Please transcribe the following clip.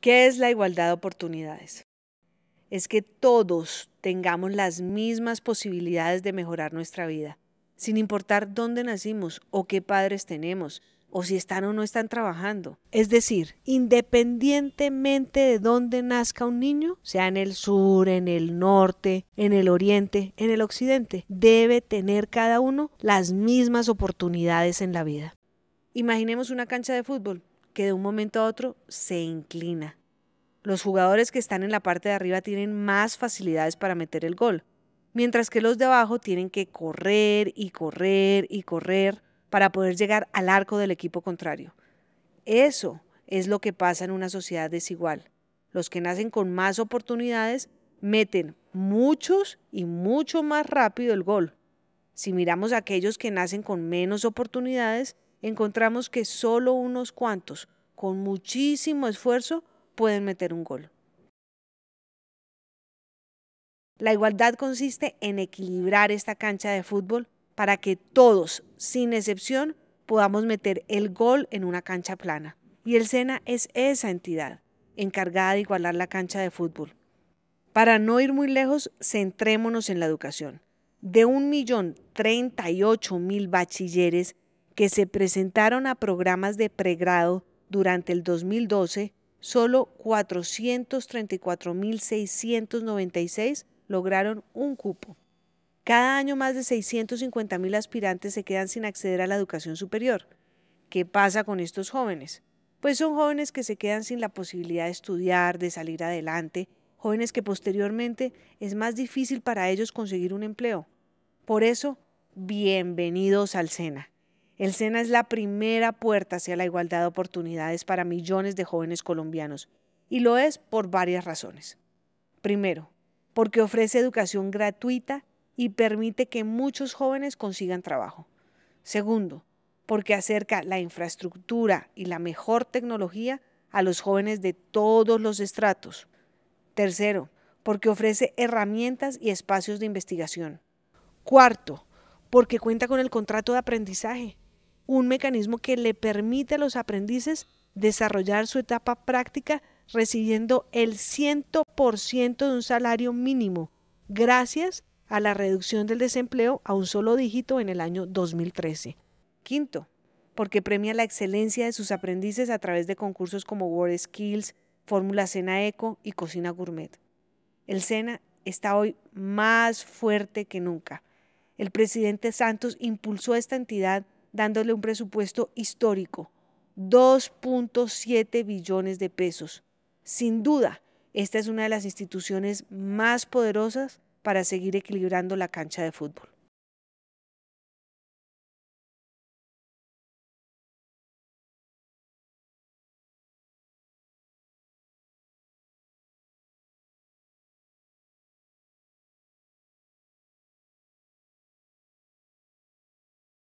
¿Qué es la igualdad de oportunidades? Es que todos tengamos las mismas posibilidades de mejorar nuestra vida, sin importar dónde nacimos o qué padres tenemos, o si están o no están trabajando. Es decir, independientemente de dónde nazca un niño, sea en el sur, en el norte, en el oriente, en el occidente, debe tener cada uno las mismas oportunidades en la vida. Imaginemos una cancha de fútbol de un momento a otro se inclina. Los jugadores que están en la parte de arriba tienen más facilidades para meter el gol, mientras que los de abajo tienen que correr y correr y correr para poder llegar al arco del equipo contrario. Eso es lo que pasa en una sociedad desigual. Los que nacen con más oportunidades meten muchos y mucho más rápido el gol. Si miramos a aquellos que nacen con menos oportunidades, encontramos que solo unos cuantos con muchísimo esfuerzo pueden meter un gol. La igualdad consiste en equilibrar esta cancha de fútbol para que todos, sin excepción, podamos meter el gol en una cancha plana. Y el SENA es esa entidad encargada de igualar la cancha de fútbol. Para no ir muy lejos, centrémonos en la educación. De 1.038.000 bachilleres que se presentaron a programas de pregrado durante el 2012, solo 434.696 lograron un cupo. Cada año más de 650.000 aspirantes se quedan sin acceder a la educación superior. ¿Qué pasa con estos jóvenes? Pues son jóvenes que se quedan sin la posibilidad de estudiar, de salir adelante, jóvenes que posteriormente es más difícil para ellos conseguir un empleo. Por eso, bienvenidos al SENA. El SENA es la primera puerta hacia la igualdad de oportunidades para millones de jóvenes colombianos, y lo es por varias razones. Primero, porque ofrece educación gratuita y permite que muchos jóvenes consigan trabajo. Segundo, porque acerca la infraestructura y la mejor tecnología a los jóvenes de todos los estratos. Tercero, porque ofrece herramientas y espacios de investigación. Cuarto, porque cuenta con el contrato de aprendizaje, un mecanismo que le permite a los aprendices desarrollar su etapa práctica recibiendo el 100% de un salario mínimo, gracias a la reducción del desempleo a un solo dígito en el año 2013. Quinto, porque premia la excelencia de sus aprendices a través de concursos como Word Skills, Fórmula Cena Eco y Cocina Gourmet. El Sena está hoy más fuerte que nunca. El presidente Santos impulsó esta entidad dándole un presupuesto histórico, 2.7 billones de pesos. Sin duda, esta es una de las instituciones más poderosas para seguir equilibrando la cancha de fútbol.